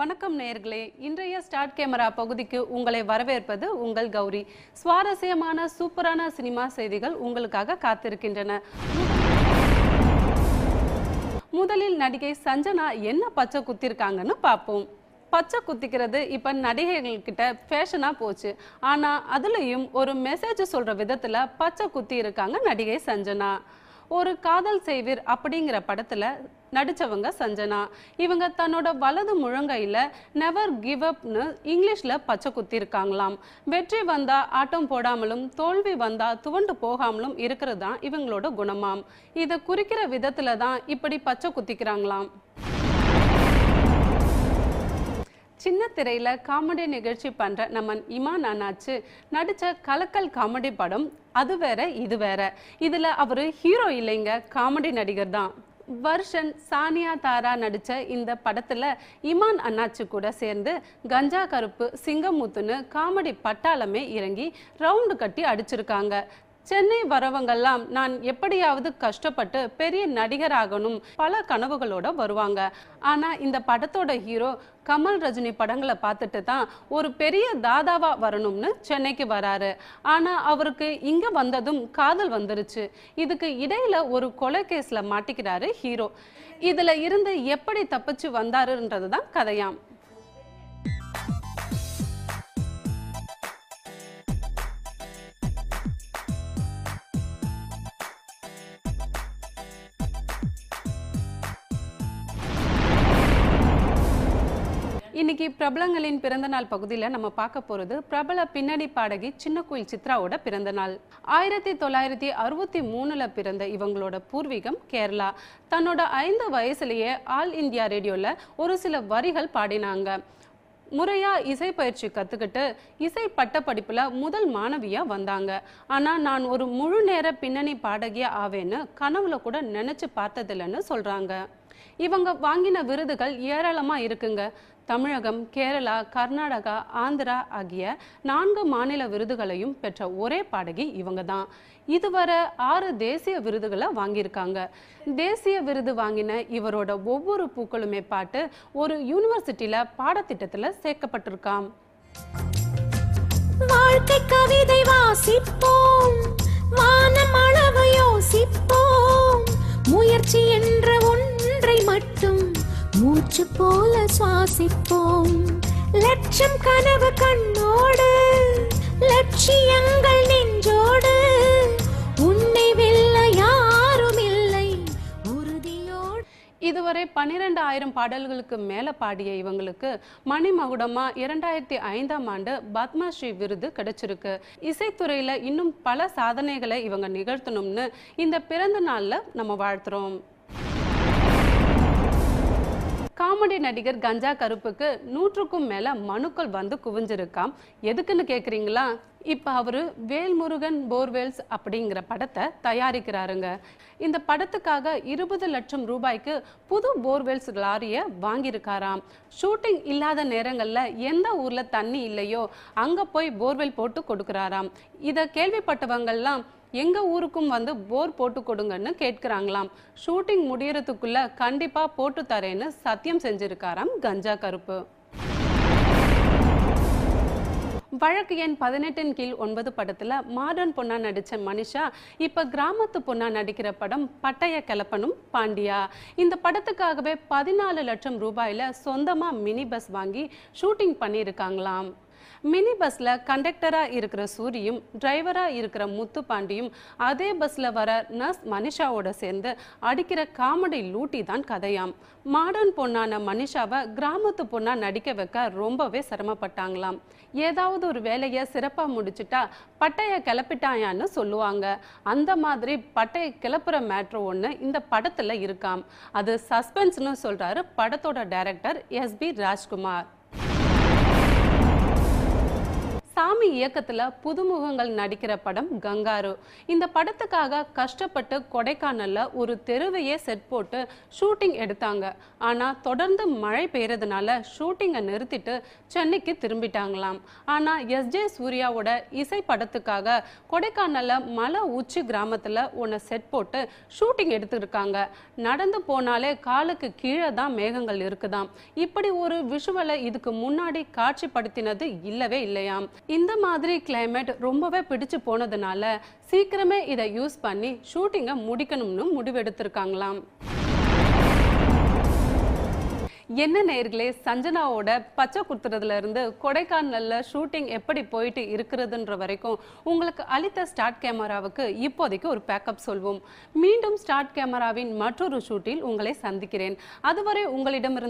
வணக்கம் நேர்களே இன்றைய ஸ்டார்ட் கேமரா பகுதிக்கு உங்களை வரவேற்பது உங்கள் கௌரி சுவாரஸ்யமான சூப்பரான சினிமா செய்திகள் உங்களுக்காக காத்திருக்கின்றன முதலில் நடிகை சஞ்சனா என்ன பச்சை குத்திருக்காங்கன்னு பார்ப்போம் பச்சை குத்திக்கிறது இப்போ நடிகைகள்கிட்ட ஃபேஷனாக போச்சு ஆனால் அதுலேயும் ஒரு மெசேஜ் சொல்கிற விதத்தில் பச்சை குத்தி இருக்காங்க நடிகை சஞ்சனா ஒரு காதல் செய்வீர் அப்படிங்கிற படத்தில் நடித்தவங்க சஞ்சனா இவங்க தன்னோட வலது முழங்கையில் நெவர் கிவ் அப்னு இங்கிலீஷில் பச்சை குத்திருக்காங்களாம் வெற்றி வந்தால் ஆட்டம் போடாமலும் தோல்வி வந்தால் துவண்டு போகாமலும் இருக்கிறது தான் இவங்களோட குணமாம் இதை குறிக்கிற விதத்தில் தான் இப்படி பச்சை குத்திக்கிறாங்களாம் சின்ன திரையில காமெடி நிகழ்ச்சி பண்ணுற நம்ம இமான் அண்ணாச்சு நடித்த கலக்கல் காமெடி படம் அது வேற இது வேற இதில் அவர் ஹீரோ இல்லைங்க காமெடி நடிகர் தான் வருஷன் சானியா தாரா நடித்த இந்த படத்தில் இமான் அண்ணாச்சி கூட சேர்ந்து கஞ்சா கருப்பு சிங்கமுத்துன்னு காமெடி பட்டாளமே இறங்கி ரவுண்டு கட்டி அடிச்சிருக்காங்க சென்னை வரவங்கெல்லாம் நான் எப்படியாவது கஷ்டப்பட்டு பெரிய நடிகராகணும் பல கனவுகளோட வருவாங்க ஆனால் இந்த படத்தோட ஹீரோ கமல் ரஜினி படங்களை பார்த்துட்டு தான் ஒரு பெரிய தாதாவா வரணும்னு சென்னைக்கு வராரு ஆனால் அவருக்கு இங்கே வந்ததும் காதல் வந்துருச்சு இதுக்கு இடையில ஒரு கொலை கேஸில் மாட்டிக்கிறாரு ஹீரோ இதில் இருந்து எப்படி தப்பிச்சு வந்தாருன்றது தான் கதையாம் இன்னைக்கு பிரபலங்களின் பிறந்தநாள் பகுதியில் நம்ம பார்க்க போகிறது பிரபல பின்னணி பாடகி சின்ன கோயில் சித்ராவோட பிறந்தநாள் ஆயிரத்தி தொள்ளாயிரத்தி அறுபத்தி மூணுல பிறந்த இவங்களோட பூர்வீகம் கேரளா தன்னோட ஐந்து வயசுலேயே ஆல் இந்தியா ரேடியோவில் ஒரு சில வரிகள் பாடினாங்க முறையாக இசை பயிற்சி கற்றுக்கிட்டு இசை பட்டப்படிப்பில் முதல் மாணவியாக வந்தாங்க ஆனால் நான் ஒரு முழு நேர பின்னணி பாடகியாக ஆவேன்னு கனவுல கூட நினச்சி பார்த்ததில்லன்னு சொல்கிறாங்க இவங்க வாங்கின விருதுகள் ஏராளமாக இருக்குங்க தமிழகம் கேரளா கர்நாடகா ஆந்திரா ஆகிய நான்கு மாநில விருதுகளையும் பெற்ற ஒரே பாடகி இவங்க தான் இதுவரை ஆறு தேசிய விருதுகளை வாங்கியிருக்காங்க தேசிய விருது வாங்கின இவரோட ஒவ்வொரு பூக்களுமே பாட்டு ஒரு யூனிவர்சிட்டியில் பாடத்திட்டத்தில் சேர்க்கப்பட்டிருக்காம் வாழ்க்கை கவிதை வாசிப்போம் வானம் அளவு யோசிப்போம் முயற்சி என்ற ஒன்றை மட்டும் மூச்சு போல சுவாசிப்போம் லட்சம் கனவு கண்ணோடு லட்சியங்கள் நெஞ்சோடு உன்னை வெல்ல யாரும் இல்லை உறுதியோடு இதுவரை பன்னிரெண்டு ஆயிரம் பாடல்களுக்கு மேல பாடிய இவங்களுக்கு மணிமகுடமா இரண்டாயிரத்தி ஐந்தாம் ஆண்டு பத்மஸ்ரீ விருது கிடைச்சிருக்கு இசைத்துறையில இன்னும் பல சாதனைகளை இவங்க நிகழ்த்தணும்னு இந்த பிறந்த நாள்ல நம்ம வாழ்த்துறோம் காமெடி நடிகர் கஞ்சா கருப்புக்கு நூற்றுக்கும் மேலே மனுக்கள் வந்து குவிஞ்சிருக்காம் எதுக்குன்னு கேட்குறீங்களா இப்போ அவரு வேல்முருகன் போர்வெல்ஸ் அப்படிங்கிற படத்தை தயாரிக்கிறாருங்க இந்த படத்துக்காக இருபது லட்சம் ரூபாய்க்கு புது போர்வெல்ஸ் லாரியை வாங்கியிருக்காராம் ஷூட்டிங் இல்லாத நேரங்களில் எந்த ஊரில் தண்ணி இல்லையோ அங்கே போய் போர்வெல் போட்டு கொடுக்குறாராம் இதை கேள்விப்பட்டவங்கள்லாம் எங்கள் ஊருக்கும் வந்து போர் போட்டு கொடுங்கன்னு கேட்குறாங்களாம் ஷூட்டிங் முடியறதுக்குள்ள கண்டிப்பாக போட்டு தரேன்னு சத்தியம் செஞ்சுருக்காராம் கஞ்சா கருப்பு வழக்கு எண் பதினெட்டின் கீழ் ஒன்பது படத்தில் மாடர்ன் பொண்ணா நடித்த மனிஷா இப்போ கிராமத்து பொண்ணா நடிக்கிற படம் பட்டய கலப்பனும் பாண்டியா இந்த படத்துக்காகவே பதினாலு லட்சம் ரூபாயில் சொந்தமாக மினி பஸ் வாங்கி ஷூட்டிங் பண்ணியிருக்காங்களாம் மினி பஸ்ல கண்டக்டரா இருக்கிற சூரியும் டிரைவரா இருக்கிற முத்து பாண்டியும் அதே பஸ்ல வர நர்ஸ் மனிஷாவோட சேர்ந்து அடிக்கிற காமெடி லூட்டி தான் கதையாம் மாடர்ன் பொண்ணான மனிஷாவை கிராமத்து பொண்ணா நடிக்க வைக்க ரொம்பவே சிரமப்பட்டாங்களாம் ஏதாவது ஒரு வேலையை சிறப்பா முடிச்சுட்டா பட்டையை கிளப்பிட்டாயான்னு சொல்லுவாங்க அந்த மாதிரி பட்டையை கிளப்புற மேட்ரு ஒன்று இந்த படத்துல இருக்காம் அது சஸ்பென்ஸ்னு சொல்றாரு படத்தோட டைரக்டர் எஸ் பி ராஜ்குமார் சாமி இயக்கத்தில் புதுமுகங்கள் நடிக்கிற படம் கங்காரு இந்த படத்துக்காக கஷ்டப்பட்டு கொடைக்கானலில் ஒரு தெருவையே செட் போட்டு ஷூட்டிங் எடுத்தாங்க ஆனால் தொடர்ந்து மழை பெய்யறதுனால ஷூட்டிங்கை நிறுத்திட்டு சென்னைக்கு திரும்பிட்டாங்களாம் ஆனால் எஸ் ஜே சூர்யாவோட இசை படத்துக்காக கொடைக்கானலில் மலை உச்சி கிராமத்தில் ஒன்று செட் போட்டு ஷூட்டிங் எடுத்துருக்காங்க நடந்து போனாலே காலுக்கு கீழே தான் மேகங்கள் இருக்குதாம் இப்படி ஒரு விஷுவலை இதுக்கு முன்னாடி காட்சிப்படுத்தினது இல்லவே இல்லையாம் இந்த மாதிரி கிளைமேட் ரொம்பவே பிடிச்சு போனதுனால சீக்கிரமே இதை யூஸ் பண்ணி ஷூட்டிங்கை முடிக்கணும்னு முடிவெடுத்திருக்காங்களாம் என்ன நேர்களே சஞ்சனாவோட பச்சை குத்துறதுல இருந்து கொடைக்கானல்ல ஷூட்டிங் எப்படி போயிட்டு இருக்கிறதுன்ற வரைக்கும் உங்களுக்கு அளித்த ஸ்டார்ட் கேமராவுக்கு இப்போதைக்கு ஒரு பேக்கப் சொல்வோம் மீண்டும் ஸ்டார்ட் கேமராவின் மற்றொரு ஷூட்டில் உங்களை சந்திக்கிறேன் அதுவரை உங்களிடமிருந்து